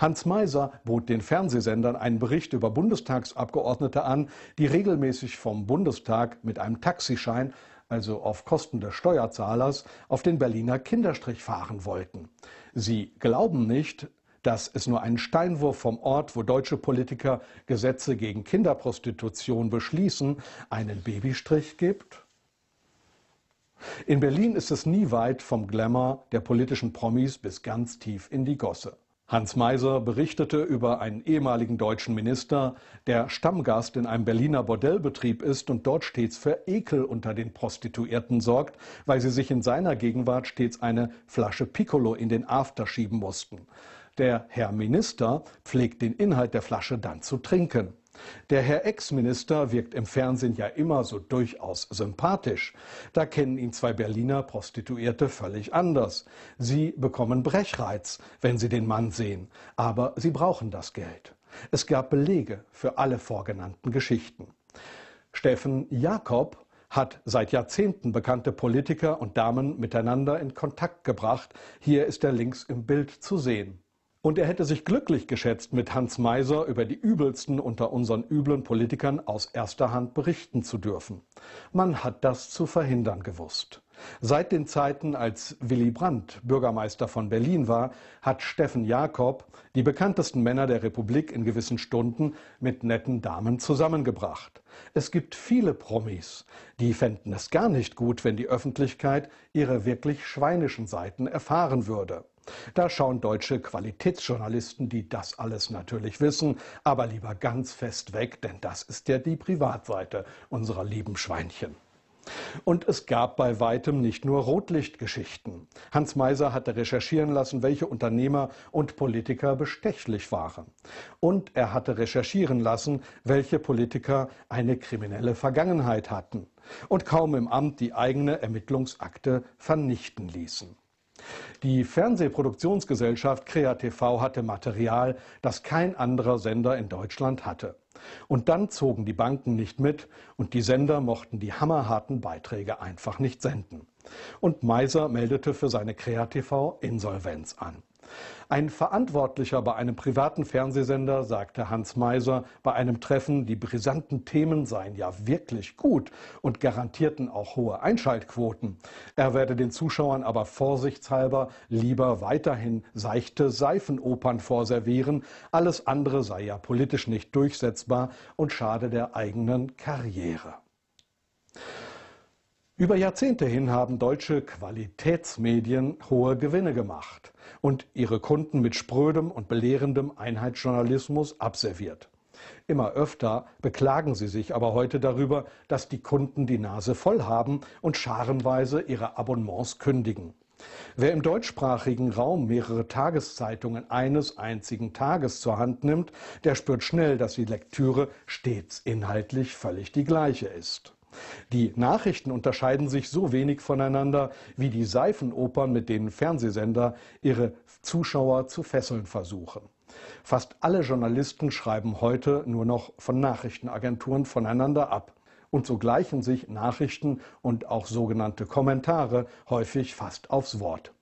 Hans Meiser bot den Fernsehsendern einen Bericht über Bundestagsabgeordnete an, die regelmäßig vom Bundestag mit einem Taxischein, also auf Kosten des Steuerzahlers, auf den Berliner Kinderstrich fahren wollten. Sie glauben nicht, dass es nur einen Steinwurf vom Ort, wo deutsche Politiker Gesetze gegen Kinderprostitution beschließen, einen Babystrich gibt? In Berlin ist es nie weit vom Glamour der politischen Promis bis ganz tief in die Gosse. Hans Meiser berichtete über einen ehemaligen deutschen Minister, der Stammgast in einem Berliner Bordellbetrieb ist und dort stets für Ekel unter den Prostituierten sorgt, weil sie sich in seiner Gegenwart stets eine Flasche Piccolo in den After schieben mussten. Der Herr Minister pflegt den Inhalt der Flasche dann zu trinken. Der Herr Ex-Minister wirkt im Fernsehen ja immer so durchaus sympathisch. Da kennen ihn zwei Berliner Prostituierte völlig anders. Sie bekommen Brechreiz, wenn sie den Mann sehen, aber sie brauchen das Geld. Es gab Belege für alle vorgenannten Geschichten. Steffen Jakob hat seit Jahrzehnten bekannte Politiker und Damen miteinander in Kontakt gebracht. Hier ist er links im Bild zu sehen. Und er hätte sich glücklich geschätzt, mit Hans Meiser über die übelsten unter unseren üblen Politikern aus erster Hand berichten zu dürfen. Man hat das zu verhindern gewusst. Seit den Zeiten, als Willy Brandt Bürgermeister von Berlin war, hat Steffen Jakob die bekanntesten Männer der Republik in gewissen Stunden mit netten Damen zusammengebracht. Es gibt viele Promis, die fänden es gar nicht gut, wenn die Öffentlichkeit ihre wirklich schweinischen Seiten erfahren würde. Da schauen deutsche Qualitätsjournalisten, die das alles natürlich wissen, aber lieber ganz fest weg, denn das ist ja die Privatseite unserer lieben Schweinchen. Und es gab bei weitem nicht nur Rotlichtgeschichten. Hans Meiser hatte recherchieren lassen, welche Unternehmer und Politiker bestechlich waren. Und er hatte recherchieren lassen, welche Politiker eine kriminelle Vergangenheit hatten und kaum im Amt die eigene Ermittlungsakte vernichten ließen. Die Fernsehproduktionsgesellschaft KreaTV hatte Material, das kein anderer Sender in Deutschland hatte. Und dann zogen die Banken nicht mit und die Sender mochten die hammerharten Beiträge einfach nicht senden. Und Meiser meldete für seine KreaTV Insolvenz an. Ein Verantwortlicher bei einem privaten Fernsehsender sagte Hans Meiser bei einem Treffen, die brisanten Themen seien ja wirklich gut und garantierten auch hohe Einschaltquoten. Er werde den Zuschauern aber vorsichtshalber lieber weiterhin seichte Seifenopern vorservieren. Alles andere sei ja politisch nicht durchsetzbar und schade der eigenen Karriere. Über Jahrzehnte hin haben deutsche Qualitätsmedien hohe Gewinne gemacht und ihre Kunden mit sprödem und belehrendem Einheitsjournalismus abserviert. Immer öfter beklagen sie sich aber heute darüber, dass die Kunden die Nase voll haben und scharenweise ihre Abonnements kündigen. Wer im deutschsprachigen Raum mehrere Tageszeitungen eines einzigen Tages zur Hand nimmt, der spürt schnell, dass die Lektüre stets inhaltlich völlig die gleiche ist. Die Nachrichten unterscheiden sich so wenig voneinander wie die Seifenopern, mit denen Fernsehsender ihre Zuschauer zu fesseln versuchen. Fast alle Journalisten schreiben heute nur noch von Nachrichtenagenturen voneinander ab. Und so gleichen sich Nachrichten und auch sogenannte Kommentare häufig fast aufs Wort.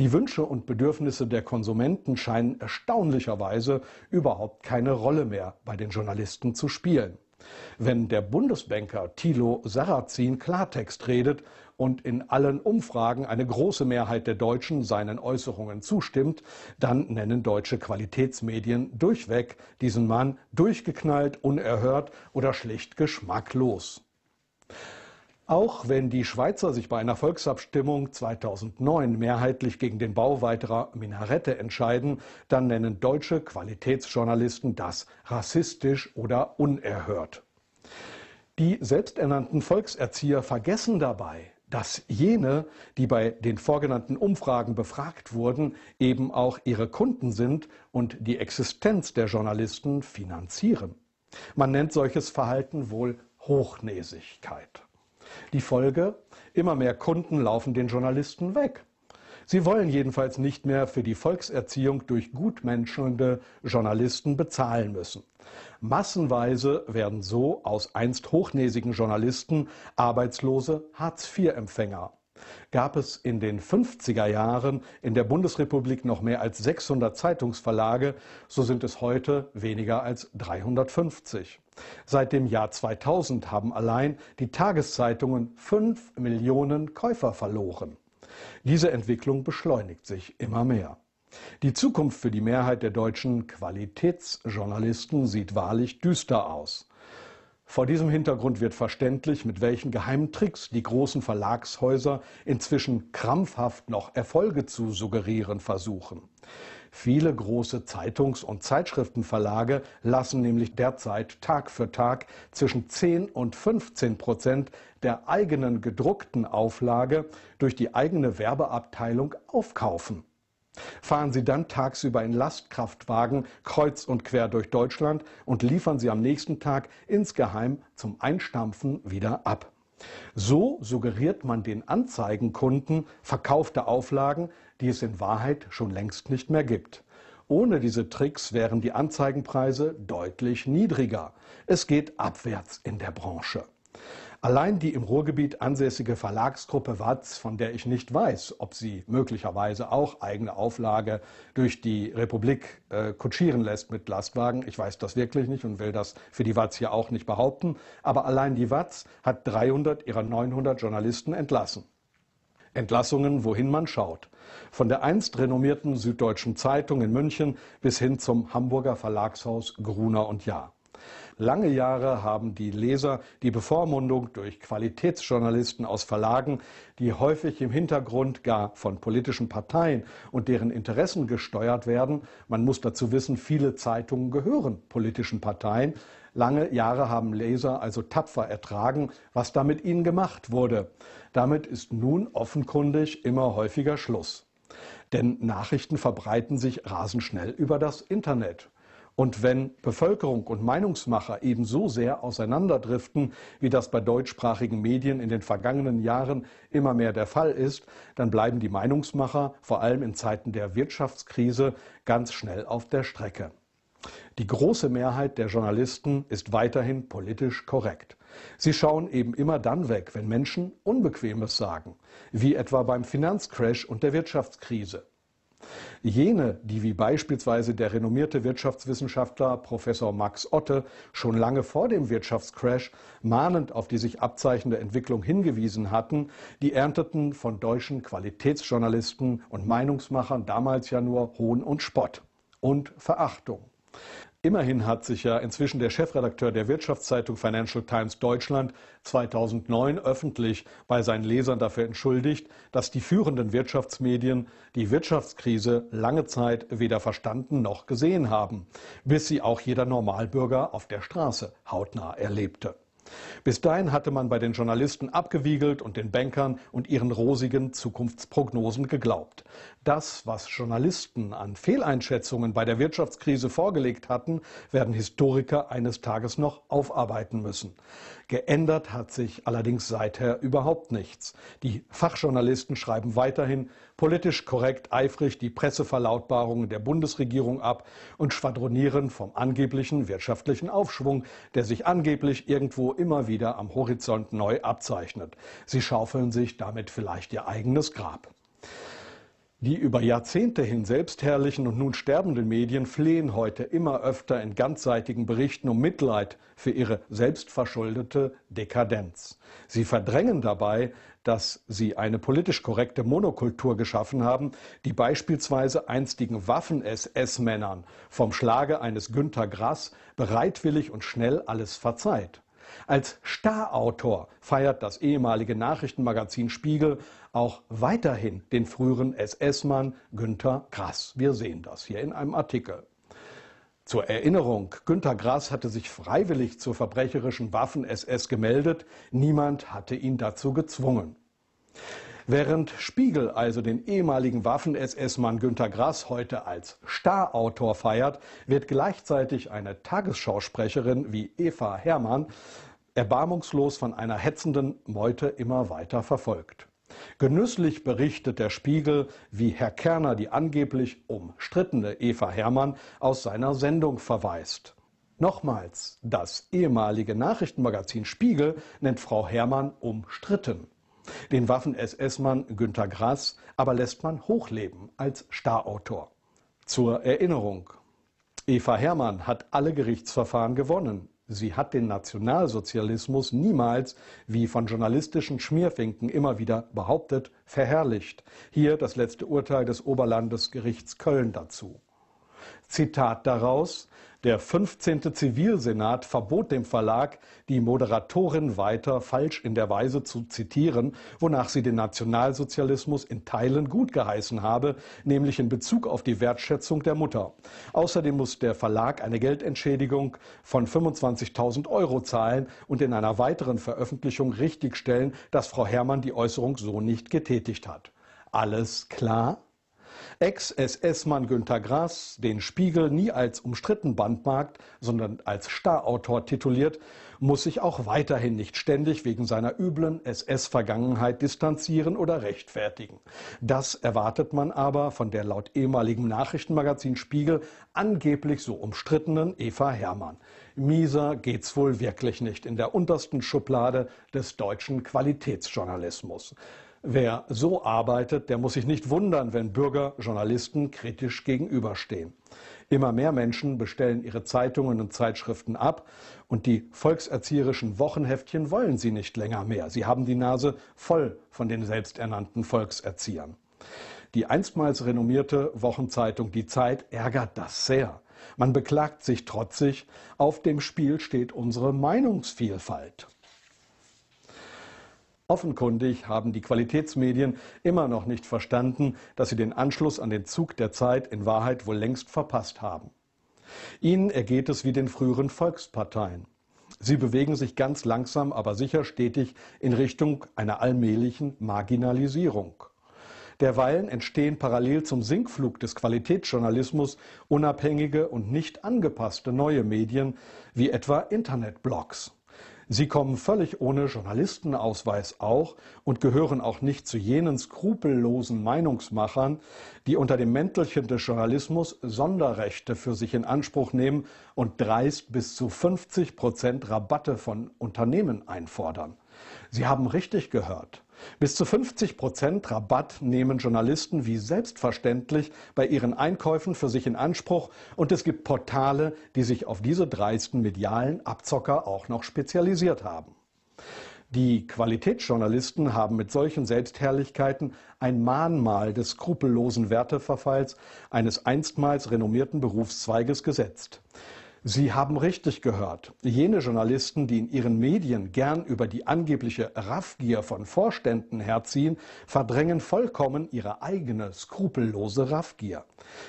Die Wünsche und Bedürfnisse der Konsumenten scheinen erstaunlicherweise überhaupt keine Rolle mehr bei den Journalisten zu spielen. Wenn der Bundesbanker Thilo Sarrazin Klartext redet und in allen Umfragen eine große Mehrheit der Deutschen seinen Äußerungen zustimmt, dann nennen deutsche Qualitätsmedien durchweg diesen Mann durchgeknallt, unerhört oder schlicht geschmacklos. Auch wenn die Schweizer sich bei einer Volksabstimmung 2009 mehrheitlich gegen den Bau weiterer Minarette entscheiden, dann nennen deutsche Qualitätsjournalisten das rassistisch oder unerhört. Die selbsternannten Volkserzieher vergessen dabei, dass jene, die bei den vorgenannten Umfragen befragt wurden, eben auch ihre Kunden sind und die Existenz der Journalisten finanzieren. Man nennt solches Verhalten wohl Hochnäsigkeit. Die Folge? Immer mehr Kunden laufen den Journalisten weg. Sie wollen jedenfalls nicht mehr für die Volkserziehung durch gutmenschelnde Journalisten bezahlen müssen. Massenweise werden so aus einst hochnäsigen Journalisten arbeitslose Hartz-IV-Empfänger. Gab es in den 50er Jahren in der Bundesrepublik noch mehr als 600 Zeitungsverlage, so sind es heute weniger als 350. Seit dem Jahr 2000 haben allein die Tageszeitungen 5 Millionen Käufer verloren. Diese Entwicklung beschleunigt sich immer mehr. Die Zukunft für die Mehrheit der deutschen Qualitätsjournalisten sieht wahrlich düster aus. Vor diesem Hintergrund wird verständlich, mit welchen Geheimtricks die großen Verlagshäuser inzwischen krampfhaft noch Erfolge zu suggerieren versuchen. Viele große Zeitungs- und Zeitschriftenverlage lassen nämlich derzeit Tag für Tag zwischen 10 und 15 Prozent der eigenen gedruckten Auflage durch die eigene Werbeabteilung aufkaufen. Fahren Sie dann tagsüber in Lastkraftwagen kreuz und quer durch Deutschland und liefern Sie am nächsten Tag insgeheim zum Einstampfen wieder ab. So suggeriert man den Anzeigenkunden verkaufte Auflagen, die es in Wahrheit schon längst nicht mehr gibt. Ohne diese Tricks wären die Anzeigenpreise deutlich niedriger. Es geht abwärts in der Branche. Allein die im Ruhrgebiet ansässige Verlagsgruppe Watz, von der ich nicht weiß, ob sie möglicherweise auch eigene Auflage durch die Republik äh, kutschieren lässt mit Lastwagen, ich weiß das wirklich nicht und will das für die Watz hier auch nicht behaupten, aber allein die Watz hat 300 ihrer 900 Journalisten entlassen. Entlassungen, wohin man schaut. Von der einst renommierten Süddeutschen Zeitung in München bis hin zum Hamburger Verlagshaus Gruner und Jahr. Lange Jahre haben die Leser die Bevormundung durch Qualitätsjournalisten aus Verlagen, die häufig im Hintergrund gar von politischen Parteien und deren Interessen gesteuert werden, man muss dazu wissen, viele Zeitungen gehören politischen Parteien, Lange Jahre haben Laser also tapfer ertragen, was da mit ihnen gemacht wurde. Damit ist nun offenkundig immer häufiger Schluss. Denn Nachrichten verbreiten sich rasend schnell über das Internet. Und wenn Bevölkerung und Meinungsmacher ebenso sehr auseinanderdriften, wie das bei deutschsprachigen Medien in den vergangenen Jahren immer mehr der Fall ist, dann bleiben die Meinungsmacher, vor allem in Zeiten der Wirtschaftskrise, ganz schnell auf der Strecke. Die große Mehrheit der Journalisten ist weiterhin politisch korrekt. Sie schauen eben immer dann weg, wenn Menschen Unbequemes sagen, wie etwa beim Finanzcrash und der Wirtschaftskrise. Jene, die wie beispielsweise der renommierte Wirtschaftswissenschaftler Professor Max Otte schon lange vor dem Wirtschaftscrash mahnend auf die sich abzeichnende Entwicklung hingewiesen hatten, die ernteten von deutschen Qualitätsjournalisten und Meinungsmachern damals ja nur Hohn und Spott und Verachtung. Immerhin hat sich ja inzwischen der Chefredakteur der Wirtschaftszeitung Financial Times Deutschland 2009 öffentlich bei seinen Lesern dafür entschuldigt, dass die führenden Wirtschaftsmedien die Wirtschaftskrise lange Zeit weder verstanden noch gesehen haben, bis sie auch jeder Normalbürger auf der Straße hautnah erlebte. Bis dahin hatte man bei den Journalisten abgewiegelt und den Bankern und ihren rosigen Zukunftsprognosen geglaubt. Das, was Journalisten an Fehleinschätzungen bei der Wirtschaftskrise vorgelegt hatten, werden Historiker eines Tages noch aufarbeiten müssen. Geändert hat sich allerdings seither überhaupt nichts. Die Fachjournalisten schreiben weiterhin politisch korrekt eifrig die Presseverlautbarungen der Bundesregierung ab und schwadronieren vom angeblichen wirtschaftlichen Aufschwung, der sich angeblich irgendwo immer wieder am Horizont neu abzeichnet. Sie schaufeln sich damit vielleicht ihr eigenes Grab. Die über Jahrzehnte hin selbstherrlichen und nun sterbenden Medien flehen heute immer öfter in ganzseitigen Berichten um Mitleid für ihre selbstverschuldete Dekadenz. Sie verdrängen dabei, dass sie eine politisch korrekte Monokultur geschaffen haben, die beispielsweise einstigen Waffen-SS-Männern vom Schlage eines Günter Grass bereitwillig und schnell alles verzeiht. Als Starautor feiert das ehemalige Nachrichtenmagazin Spiegel auch weiterhin den früheren SS-Mann Günther Grass. Wir sehen das hier in einem Artikel. Zur Erinnerung, Günther Grass hatte sich freiwillig zur verbrecherischen Waffen-SS gemeldet. Niemand hatte ihn dazu gezwungen. Während Spiegel also den ehemaligen Waffen-SS-Mann Günter Grass heute als Starautor feiert, wird gleichzeitig eine Tagesschausprecherin wie Eva Herrmann erbarmungslos von einer hetzenden Meute immer weiter verfolgt. Genüsslich berichtet der Spiegel, wie Herr Kerner die angeblich umstrittene Eva Herrmann aus seiner Sendung verweist. Nochmals, das ehemalige Nachrichtenmagazin Spiegel nennt Frau Herrmann umstritten den Waffen-SS-Mann Günter Grass aber lässt man hochleben als Starautor. Zur Erinnerung. Eva Herrmann hat alle Gerichtsverfahren gewonnen. Sie hat den Nationalsozialismus niemals, wie von journalistischen Schmierfinken immer wieder behauptet, verherrlicht. Hier das letzte Urteil des Oberlandesgerichts Köln dazu. Zitat daraus, der 15. Zivilsenat verbot dem Verlag, die Moderatorin weiter falsch in der Weise zu zitieren, wonach sie den Nationalsozialismus in Teilen gut geheißen habe, nämlich in Bezug auf die Wertschätzung der Mutter. Außerdem muss der Verlag eine Geldentschädigung von 25.000 Euro zahlen und in einer weiteren Veröffentlichung richtigstellen, dass Frau Herrmann die Äußerung so nicht getätigt hat. Alles klar? Ex-SS-Mann Günter Grass den Spiegel nie als umstritten Bandmarkt, sondern als Starautor tituliert, muss sich auch weiterhin nicht ständig wegen seiner üblen SS-Vergangenheit distanzieren oder rechtfertigen. Das erwartet man aber von der laut ehemaligem Nachrichtenmagazin Spiegel angeblich so umstrittenen Eva Hermann. Mieser geht's wohl wirklich nicht in der untersten Schublade des deutschen Qualitätsjournalismus. Wer so arbeitet, der muss sich nicht wundern, wenn Bürger Journalisten kritisch gegenüberstehen. Immer mehr Menschen bestellen ihre Zeitungen und Zeitschriften ab und die volkserzieherischen Wochenheftchen wollen sie nicht länger mehr. Sie haben die Nase voll von den selbsternannten Volkserziehern. Die einstmals renommierte Wochenzeitung Die Zeit ärgert das sehr. Man beklagt sich trotzig, auf dem Spiel steht unsere Meinungsvielfalt. Offenkundig haben die Qualitätsmedien immer noch nicht verstanden, dass sie den Anschluss an den Zug der Zeit in Wahrheit wohl längst verpasst haben. Ihnen ergeht es wie den früheren Volksparteien. Sie bewegen sich ganz langsam, aber sicher stetig in Richtung einer allmählichen Marginalisierung. Derweilen entstehen parallel zum Sinkflug des Qualitätsjournalismus unabhängige und nicht angepasste neue Medien, wie etwa Internetblogs. Sie kommen völlig ohne Journalistenausweis auch und gehören auch nicht zu jenen skrupellosen Meinungsmachern, die unter dem Mäntelchen des Journalismus Sonderrechte für sich in Anspruch nehmen und dreist bis zu 50 Prozent Rabatte von Unternehmen einfordern. Sie haben richtig gehört. Bis zu 50 Prozent Rabatt nehmen Journalisten wie selbstverständlich bei ihren Einkäufen für sich in Anspruch und es gibt Portale, die sich auf diese dreisten medialen Abzocker auch noch spezialisiert haben. Die Qualitätsjournalisten haben mit solchen Selbstherrlichkeiten ein Mahnmal des skrupellosen Werteverfalls eines einstmals renommierten Berufszweiges gesetzt. Sie haben richtig gehört. Jene Journalisten, die in ihren Medien gern über die angebliche Raffgier von Vorständen herziehen, verdrängen vollkommen ihre eigene skrupellose Raffgier.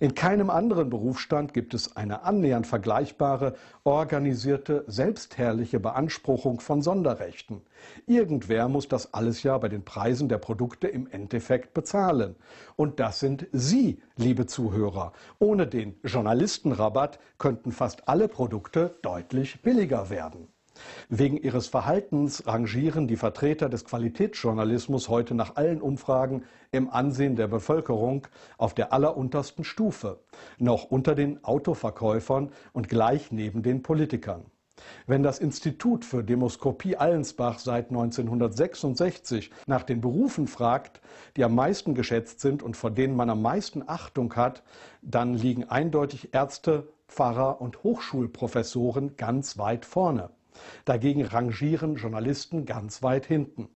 In keinem anderen Berufsstand gibt es eine annähernd vergleichbare, organisierte, selbstherrliche Beanspruchung von Sonderrechten. Irgendwer muss das alles ja bei den Preisen der Produkte im Endeffekt bezahlen. Und das sind Sie, liebe Zuhörer. Ohne den Journalistenrabatt könnten fast alle Produkte deutlich billiger werden. Wegen ihres Verhaltens rangieren die Vertreter des Qualitätsjournalismus heute nach allen Umfragen im Ansehen der Bevölkerung auf der alleruntersten Stufe, noch unter den Autoverkäufern und gleich neben den Politikern. Wenn das Institut für Demoskopie Allensbach seit 1966 nach den Berufen fragt, die am meisten geschätzt sind und vor denen man am meisten Achtung hat, dann liegen eindeutig Ärzte, Pfarrer und Hochschulprofessoren ganz weit vorne. Dagegen rangieren Journalisten ganz weit hinten.